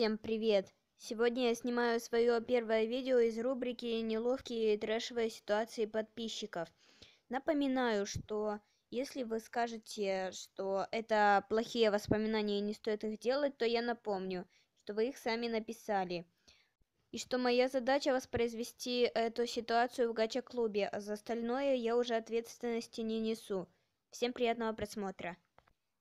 Всем привет! Сегодня я снимаю свое первое видео из рубрики «Неловкие трэшевые ситуации подписчиков». Напоминаю, что если вы скажете, что это плохие воспоминания и не стоит их делать, то я напомню, что вы их сами написали. И что моя задача воспроизвести эту ситуацию в гача-клубе, а за остальное я уже ответственности не несу. Всем приятного просмотра.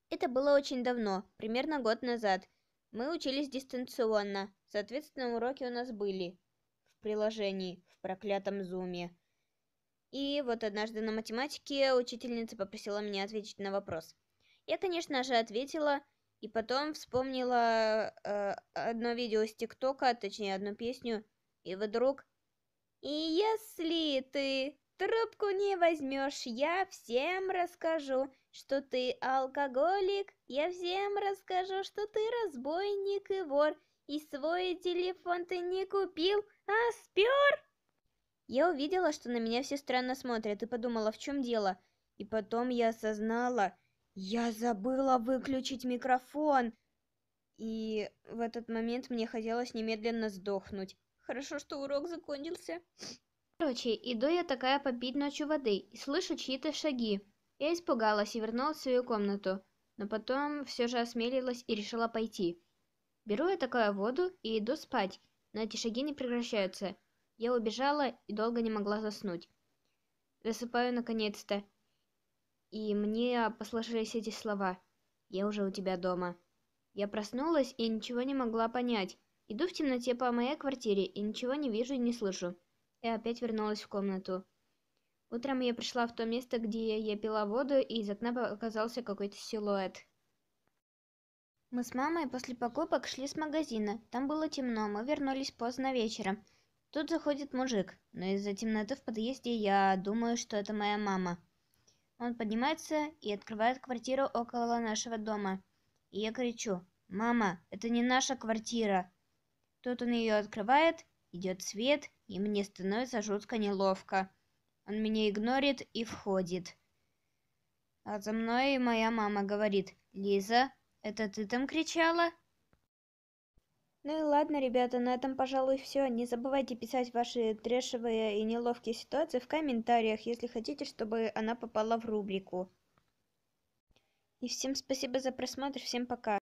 Это было очень давно, примерно год назад – мы учились дистанционно, соответственно, уроки у нас были в приложении, в проклятом зуме. И вот однажды на математике учительница попросила меня ответить на вопрос. Я, конечно же, ответила, и потом вспомнила э, одно видео с ТикТока, точнее, одну песню, и вдруг... И если ты Трубку не возьмешь, я всем расскажу, что ты алкоголик. Я всем расскажу, что ты разбойник и вор. И свой телефон ты не купил, а спер. Я увидела, что на меня все странно смотрят, и подумала, в чем дело. И потом я осознала, я забыла выключить микрофон. И в этот момент мне хотелось немедленно сдохнуть. Хорошо, что урок закончился. Короче, иду я такая попить ночью воды и слышу чьи-то шаги. Я испугалась и вернулась в свою комнату, но потом все же осмелилась и решила пойти. Беру я такую воду и иду спать, но эти шаги не прекращаются. Я убежала и долго не могла заснуть. Засыпаю наконец-то. И мне послышались эти слова. «Я уже у тебя дома». Я проснулась и ничего не могла понять. Иду в темноте по моей квартире и ничего не вижу и не слышу и опять вернулась в комнату. Утром я пришла в то место, где я пила воду, и из окна показался какой-то силуэт. Мы с мамой после покупок шли с магазина. Там было темно, мы вернулись поздно вечером. Тут заходит мужик, но из-за темноты в подъезде я думаю, что это моя мама. Он поднимается и открывает квартиру около нашего дома. И я кричу, «Мама, это не наша квартира!» Тут он ее открывает, идет свет, и мне становится жутко неловко. Он меня игнорит и входит. А за мной моя мама говорит, «Лиза, это ты там кричала?» Ну и ладно, ребята, на этом, пожалуй, все. Не забывайте писать ваши трешевые и неловкие ситуации в комментариях, если хотите, чтобы она попала в рубрику. И всем спасибо за просмотр, всем пока.